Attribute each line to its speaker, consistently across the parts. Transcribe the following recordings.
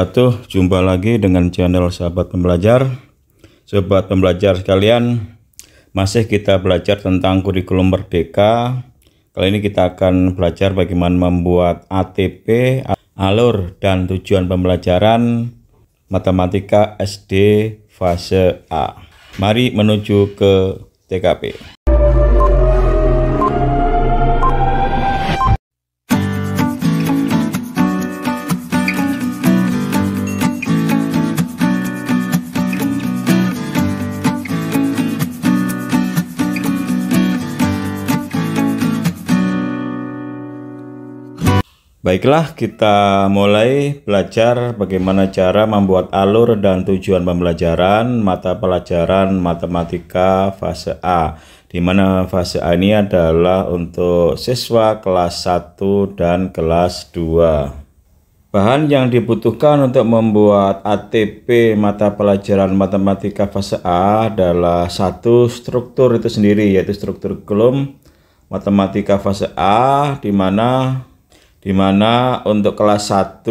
Speaker 1: wabarakatuh. Jumpa lagi dengan channel Sahabat Pembelajar. sahabat Pembelajar sekalian, masih kita belajar tentang kurikulum Merdeka. Kali ini kita akan belajar bagaimana membuat ATP, alur dan tujuan pembelajaran matematika SD fase A. Mari menuju ke TKP. Baiklah, kita mulai belajar bagaimana cara membuat alur dan tujuan pembelajaran mata pelajaran matematika fase A, di mana fase A ini adalah untuk siswa kelas 1 dan kelas 2. Bahan yang dibutuhkan untuk membuat ATP mata pelajaran matematika fase A adalah satu struktur itu sendiri, yaitu struktur kolom matematika fase A, di mana di mana untuk kelas 1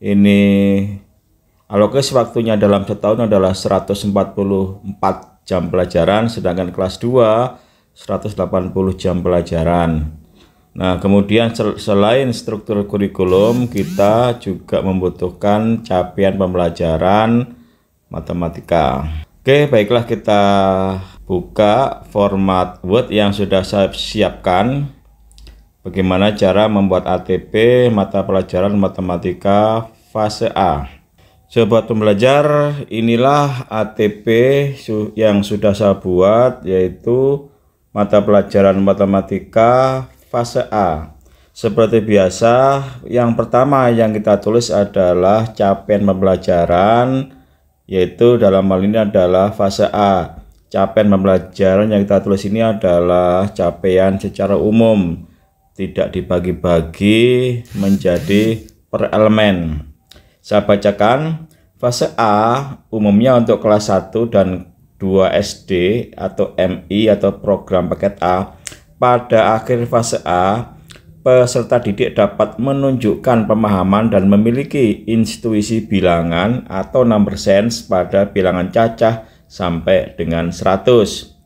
Speaker 1: ini alokasi waktunya dalam setahun adalah 144 jam pelajaran, sedangkan kelas 2 180 jam pelajaran. Nah, kemudian selain struktur kurikulum, kita juga membutuhkan capaian pembelajaran matematika. Oke, baiklah kita buka format Word yang sudah saya siapkan. Bagaimana cara membuat ATP mata pelajaran matematika fase A? Sobat pembelajar, inilah ATP yang sudah saya buat yaitu mata pelajaran matematika fase A. Seperti biasa, yang pertama yang kita tulis adalah capaian pembelajaran yaitu dalam hal ini adalah fase A. Capaian pembelajaran yang kita tulis ini adalah capaian secara umum tidak dibagi-bagi menjadi per elemen. Saya bacakan fase A umumnya untuk kelas 1 dan 2 SD atau MI atau program paket A. Pada akhir fase A, peserta didik dapat menunjukkan pemahaman dan memiliki institusi bilangan atau number sense pada bilangan cacah sampai dengan 100.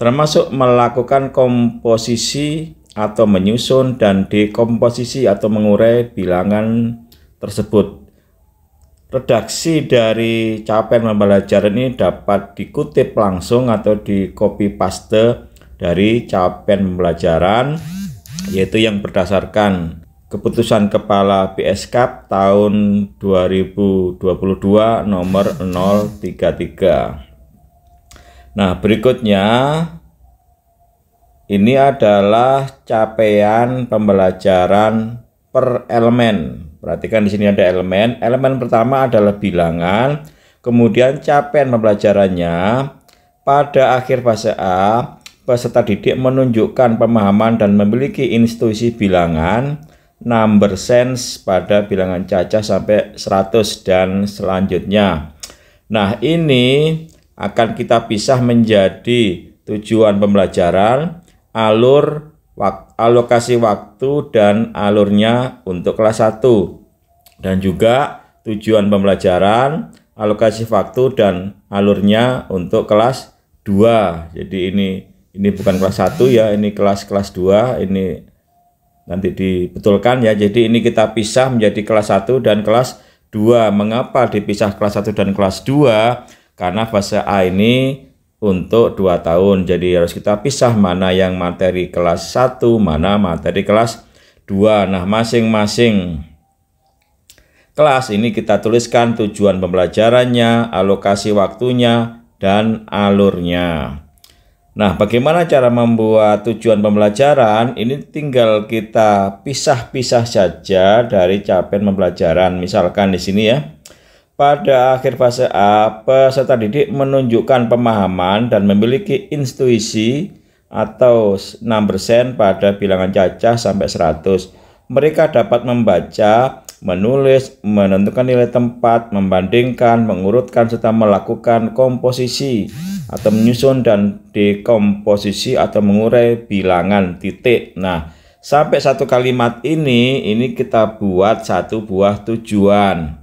Speaker 1: Termasuk melakukan komposisi atau menyusun dan dekomposisi atau mengurai bilangan tersebut. Redaksi dari capen pembelajaran ini dapat dikutip langsung atau di copy paste dari capen pembelajaran yaitu yang berdasarkan keputusan kepala BSK tahun 2022 nomor 033. Nah, berikutnya ini adalah capaian pembelajaran per elemen. Perhatikan di sini ada elemen. Elemen pertama adalah bilangan, kemudian capaian pembelajarannya. Pada akhir fase A, peserta didik menunjukkan pemahaman dan memiliki institusi bilangan, number sense pada bilangan cacah sampai 100 dan selanjutnya. Nah, ini akan kita pisah menjadi tujuan pembelajaran, alur wak, alokasi waktu dan alurnya untuk kelas 1 dan juga tujuan pembelajaran, alokasi waktu dan alurnya untuk kelas 2. Jadi ini ini bukan kelas 1 ya, ini kelas kelas 2, ini nanti dibetulkan ya. Jadi ini kita pisah menjadi kelas 1 dan kelas 2. Mengapa dipisah kelas 1 dan kelas 2? Karena fase A ini untuk dua tahun. Jadi harus kita pisah mana yang materi kelas 1, mana materi kelas 2. Nah, masing-masing kelas ini kita tuliskan tujuan pembelajarannya, alokasi waktunya, dan alurnya. Nah, bagaimana cara membuat tujuan pembelajaran? Ini tinggal kita pisah-pisah saja dari capaian pembelajaran. Misalkan di sini ya. Pada akhir fase A, peserta didik menunjukkan pemahaman dan memiliki intuisi atau 6% pada bilangan cacah sampai 100. Mereka dapat membaca, menulis, menentukan nilai tempat, membandingkan, mengurutkan, serta melakukan komposisi atau menyusun dan dekomposisi atau mengurai bilangan titik. Nah, sampai satu kalimat ini, ini kita buat satu buah tujuan.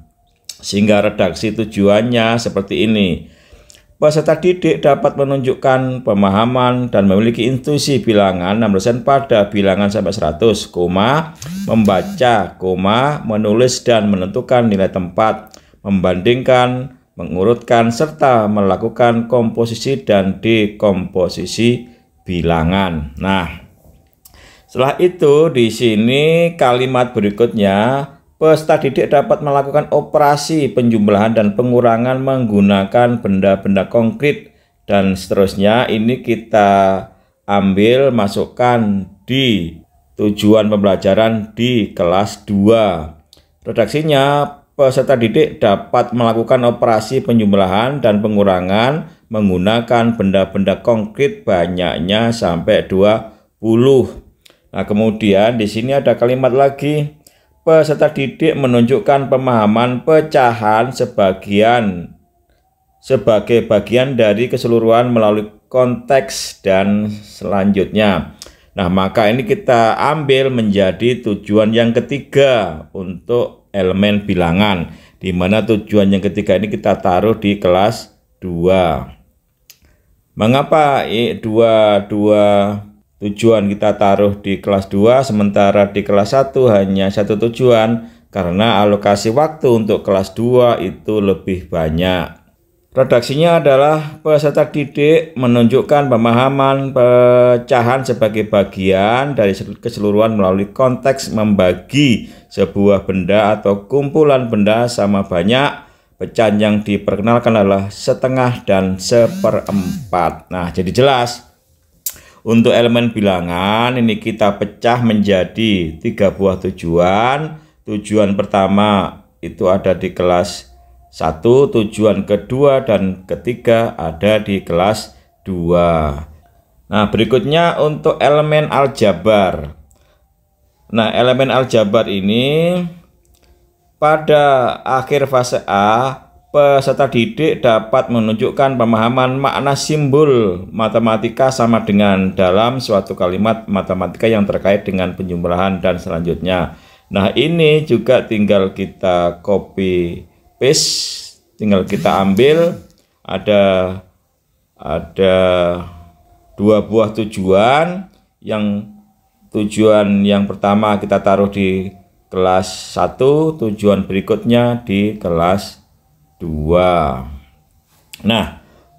Speaker 1: Sehingga redaksi tujuannya seperti ini. Peserta didik dapat menunjukkan pemahaman dan memiliki intuisi bilangan 6% pada bilangan sampai 100, koma, membaca, koma, menulis dan menentukan nilai tempat, membandingkan, mengurutkan, serta melakukan komposisi dan dekomposisi bilangan. Nah, setelah itu di sini kalimat berikutnya peserta didik dapat melakukan operasi penjumlahan dan pengurangan menggunakan benda-benda konkret dan seterusnya ini kita ambil masukkan di tujuan pembelajaran di kelas 2. Redaksinya peserta didik dapat melakukan operasi penjumlahan dan pengurangan menggunakan benda-benda konkret banyaknya sampai 20. Nah, kemudian di sini ada kalimat lagi peserta didik menunjukkan pemahaman pecahan sebagian sebagai bagian dari keseluruhan melalui konteks dan selanjutnya. Nah, maka ini kita ambil menjadi tujuan yang ketiga untuk elemen bilangan di mana tujuan yang ketiga ini kita taruh di kelas 2. Mengapa 2 2 tujuan kita taruh di kelas 2 sementara di kelas 1 hanya satu tujuan karena alokasi waktu untuk kelas 2 itu lebih banyak. Redaksinya adalah peserta didik menunjukkan pemahaman pecahan sebagai bagian dari keseluruhan melalui konteks membagi sebuah benda atau kumpulan benda sama banyak. Pecahan yang diperkenalkan adalah setengah dan seperempat. Nah, jadi jelas untuk elemen bilangan ini kita pecah menjadi tiga buah tujuan. Tujuan pertama itu ada di kelas 1, tujuan kedua dan ketiga ada di kelas 2. Nah, berikutnya untuk elemen aljabar. Nah, elemen aljabar ini pada akhir fase A peserta didik dapat menunjukkan pemahaman makna simbol matematika sama dengan dalam suatu kalimat matematika yang terkait dengan penjumlahan dan selanjutnya. Nah, ini juga tinggal kita copy paste, tinggal kita ambil ada ada dua buah tujuan yang tujuan yang pertama kita taruh di kelas 1, tujuan berikutnya di kelas dua. Nah,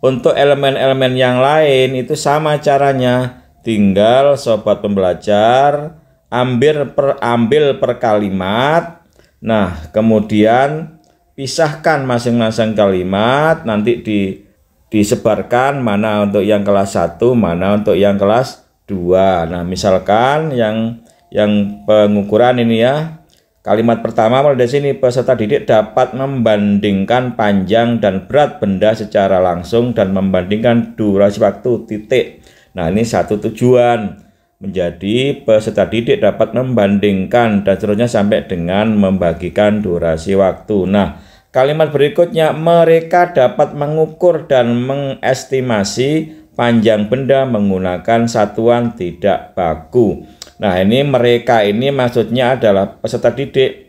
Speaker 1: untuk elemen-elemen yang lain itu sama caranya. Tinggal sobat pembelajar ambil per ambil per kalimat. Nah, kemudian pisahkan masing-masing kalimat nanti di disebarkan mana untuk yang kelas 1, mana untuk yang kelas 2. Nah, misalkan yang yang pengukuran ini ya Kalimat pertama mulai dari sini, peserta didik dapat membandingkan panjang dan berat benda secara langsung dan membandingkan durasi waktu titik. Nah ini satu tujuan menjadi peserta didik dapat membandingkan dan seterusnya sampai dengan membagikan durasi waktu. Nah kalimat berikutnya mereka dapat mengukur dan mengestimasi panjang benda menggunakan satuan tidak baku. Nah, ini mereka ini maksudnya adalah peserta didik.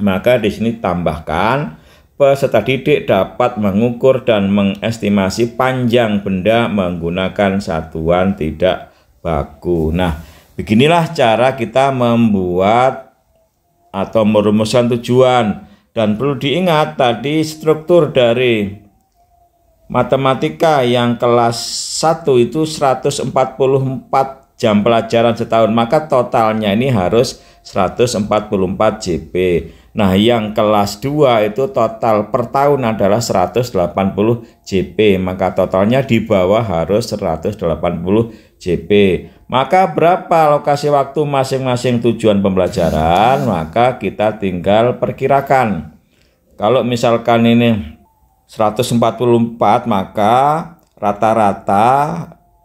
Speaker 1: Maka di sini tambahkan peserta didik dapat mengukur dan mengestimasi panjang benda menggunakan satuan tidak baku. Nah, beginilah cara kita membuat atau merumuskan tujuan dan perlu diingat tadi struktur dari matematika yang kelas 1 itu 144 jam pelajaran setahun maka totalnya ini harus 144 JP. Nah, yang kelas 2 itu total per tahun adalah 180 JP, maka totalnya di bawah harus 180 JP. Maka berapa lokasi waktu masing-masing tujuan pembelajaran? Maka kita tinggal perkirakan. Kalau misalkan ini 144 maka rata-rata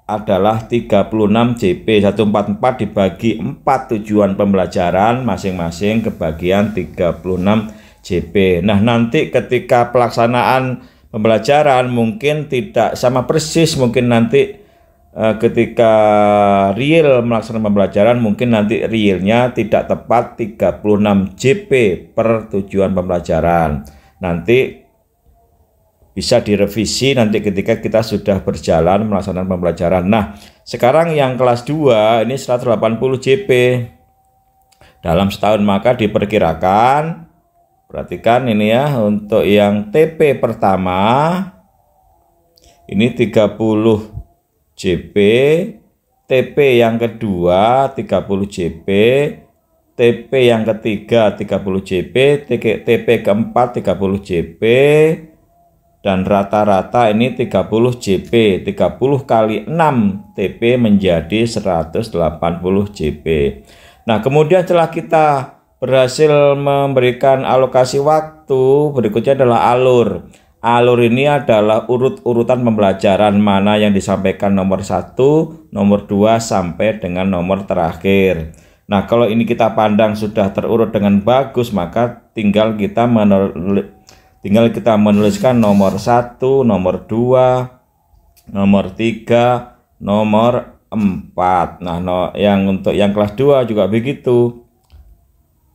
Speaker 1: adalah 36 JP 144 dibagi 4 tujuan pembelajaran masing-masing kebagian 36 JP. Nah, nanti ketika pelaksanaan pembelajaran mungkin tidak sama persis, mungkin nanti eh, ketika real melaksanakan pembelajaran mungkin nanti realnya tidak tepat 36 JP per tujuan pembelajaran. Nanti bisa direvisi nanti ketika kita sudah berjalan melaksanakan pembelajaran. Nah, sekarang yang kelas 2 ini 180 JP. Dalam setahun maka diperkirakan perhatikan ini ya untuk yang TP pertama ini 30 JP, TP yang kedua 30 JP, TP yang ketiga 30 JP, TP keempat 30 JP, dan rata-rata ini 30 JP 30 kali 6 TP menjadi 180 JP nah kemudian setelah kita berhasil memberikan alokasi waktu berikutnya adalah alur alur ini adalah urut-urutan pembelajaran mana yang disampaikan nomor 1 nomor 2 sampai dengan nomor terakhir Nah kalau ini kita pandang sudah terurut dengan bagus maka tinggal kita Tinggal kita menuliskan nomor 1, nomor 2, nomor 3, nomor 4. Nah, no, yang untuk yang kelas 2 juga begitu.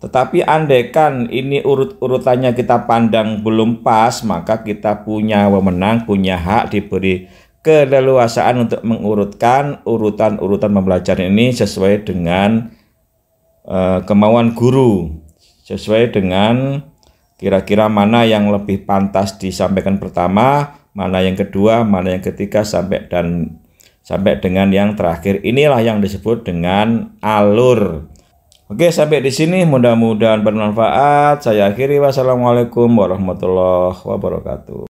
Speaker 1: Tetapi andekan ini urut-urutannya kita pandang belum pas, maka kita punya wewenang, punya hak diberi keleluasaan untuk mengurutkan urutan-urutan pembelajaran ini sesuai dengan uh, kemauan guru, sesuai dengan Kira-kira mana yang lebih pantas disampaikan pertama, mana yang kedua, mana yang ketiga sampai dan sampai dengan yang terakhir. Inilah yang disebut dengan alur. Oke, sampai di sini mudah-mudahan bermanfaat. Saya akhiri wassalamualaikum warahmatullahi wabarakatuh.